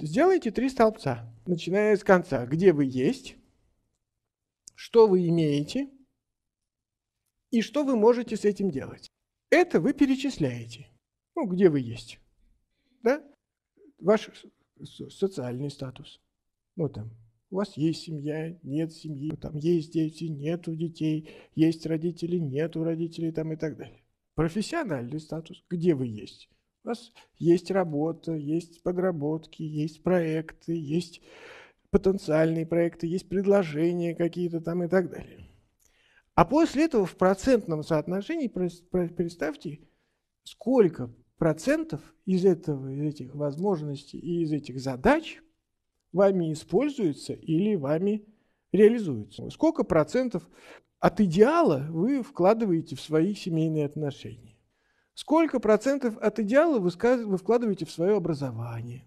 Сделайте три столбца, начиная с конца. Где вы есть, что вы имеете и что вы можете с этим делать. Это вы перечисляете. Ну, где вы есть. Да? Ваш социальный статус. Ну, там, у вас есть семья, нет семьи, там есть дети, нету детей, есть родители, нету родителей там и так далее. Профессиональный статус, где вы есть. У нас есть работа, есть подработки, есть проекты, есть потенциальные проекты, есть предложения какие-то там и так далее. А после этого в процентном соотношении, представьте, сколько процентов из, этого, из этих возможностей и из этих задач вами используется или вами реализуется. Сколько процентов от идеала вы вкладываете в свои семейные отношения? Сколько процентов от идеала вы, вкладываете в свое образование?